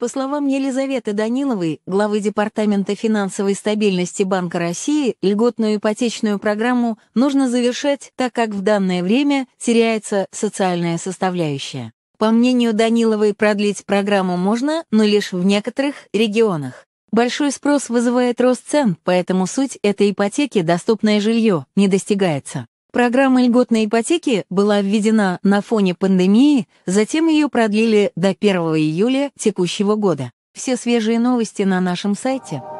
По словам Елизаветы Даниловой, главы Департамента финансовой стабильности Банка России, льготную ипотечную программу нужно завершать, так как в данное время теряется социальная составляющая. По мнению Даниловой, продлить программу можно, но лишь в некоторых регионах. Большой спрос вызывает рост цен, поэтому суть этой ипотеки «доступное жилье» не достигается. Программа льготной ипотеки была введена на фоне пандемии, затем ее продлили до 1 июля текущего года. Все свежие новости на нашем сайте.